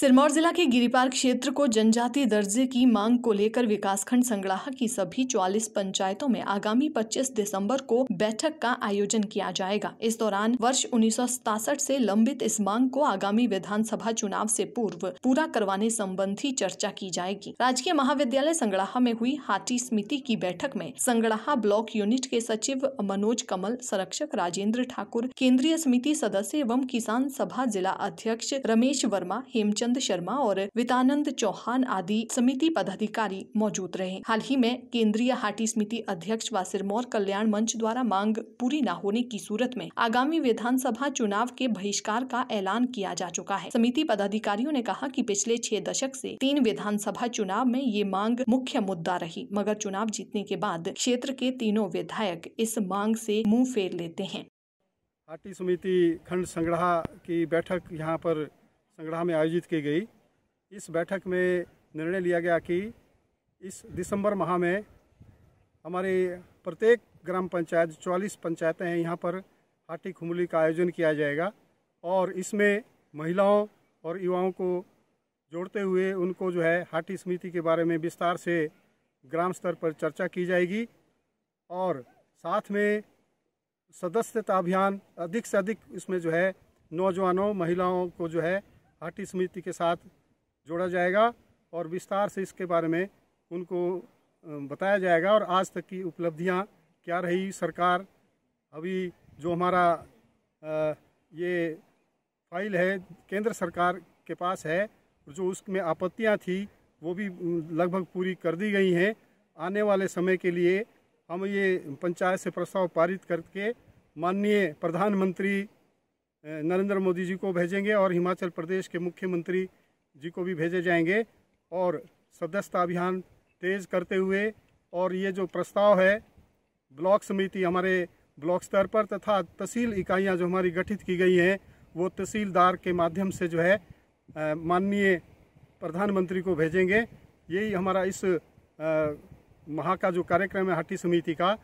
सिरमौर जिला के गिरिपार क्षेत्र को जनजातीय दर्जे की मांग को लेकर विकासखंड संग्राह की सभी 44 पंचायतों में आगामी 25 दिसंबर को बैठक का आयोजन किया जाएगा इस दौरान वर्ष उन्नीस से लंबित इस मांग को आगामी विधानसभा चुनाव से पूर्व पूरा करवाने संबंधी चर्चा की जाएगी राजकीय महाविद्यालय संग्राह में हुई हाटी समिति की बैठक में संग्राह ब्लॉक यूनिट के सचिव मनोज कमल संरक्षक राजेंद्र ठाकुर केंद्रीय समिति सदस्य एवं किसान सभा जिला अध्यक्ष रमेश वर्मा हेमचंद आनंद शर्मा और वितानंद चौहान आदि समिति पदाधिकारी मौजूद रहे हाल ही में केंद्रीय हाटी समिति अध्यक्ष व सिरमौर कल्याण मंच द्वारा मांग पूरी न होने की सूरत में आगामी विधानसभा चुनाव के बहिष्कार का ऐलान किया जा चुका है समिति पदाधिकारियों ने कहा कि पिछले छह दशक से तीन विधानसभा चुनाव में ये मांग मुख्य मुद्दा रही मगर चुनाव जीतने के बाद क्षेत्र के तीनों विधायक इस मांग से मुंह फेर लेते हैं हाटी समिति खंड संग्रह की बैठक यहाँ पर संग्रह में आयोजित की गई इस बैठक में निर्णय लिया गया कि इस दिसंबर माह में हमारे प्रत्येक ग्राम पंचायत चौलीस पंचायतें हैं यहाँ पर हाटी खुमली का आयोजन किया जाएगा और इसमें महिलाओं और युवाओं को जोड़ते हुए उनको जो है हाटी समिति के बारे में विस्तार से ग्राम स्तर पर चर्चा की जाएगी और साथ में सदस्यता अभियान अधिक से अधिक इसमें जो है नौजवानों महिलाओं को जो है हाटी समिति के साथ जोड़ा जाएगा और विस्तार से इसके बारे में उनको बताया जाएगा और आज तक की उपलब्धियां क्या रही सरकार अभी जो हमारा ये फाइल है केंद्र सरकार के पास है जो उसमें आपत्तियां थी वो भी लगभग पूरी कर दी गई हैं आने वाले समय के लिए हम ये पंचायत से प्रस्ताव पारित करके माननीय प्रधानमंत्री नरेंद्र मोदी जी को भेजेंगे और हिमाचल प्रदेश के मुख्यमंत्री जी को भी भेजे जाएंगे और सदस्यता अभियान तेज करते हुए और ये जो प्रस्ताव है ब्लॉक समिति हमारे ब्लॉक स्तर पर तथा तहसील इकाइयां जो हमारी गठित की गई हैं वो तहसीलदार के माध्यम से जो है माननीय प्रधानमंत्री को भेजेंगे यही हमारा इस आ, महा का जो कार्यक्रम है हट्टी समिति का